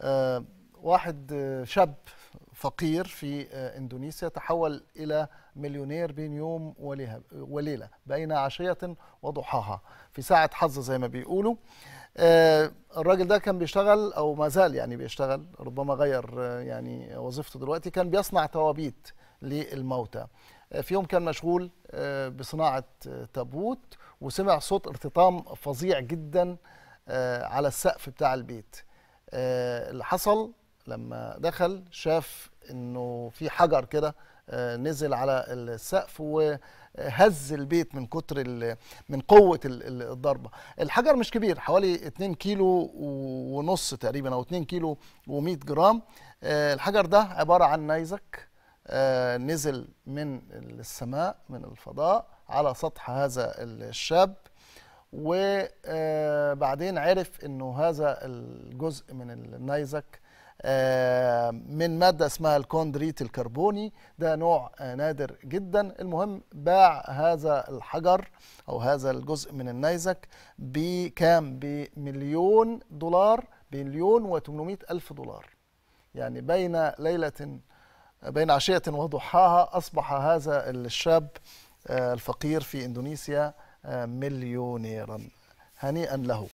آه، واحد آه، شاب فقير في آه، اندونيسيا تحول الى مليونير بين يوم وليله بين عشيه وضحاها في ساعه حظ زي ما بيقولوا الراجل ده كان بيشتغل او ما زال يعني بيشتغل ربما غير يعني وظيفته دلوقتي كان بيصنع توابيت للموتى في يوم كان مشغول بصناعه تابوت وسمع صوت ارتطام فظيع جدا على السقف بتاع البيت آه، اللي حصل لما دخل شاف انه في حجر كده آه، نزل على السقف وهز البيت من كتر من قوه الضربه الحجر مش كبير حوالي 2 كيلو ونص تقريبا او 2 كيلو و100 جرام آه، الحجر ده عباره عن نيزك نزل من السماء من الفضاء على سطح هذا الشاب وبعدين عرف انه هذا الجزء من النيزك آه، من ماده اسمها الكوندريت الكربوني ده نوع نادر جدا المهم باع هذا الحجر او هذا الجزء من النيزك بكام بمليون دولار بمليون و الف دولار يعني بين ليله بين عشيه وضحاها اصبح هذا الشاب آه، الفقير في اندونيسيا مليونيرا هنيئا له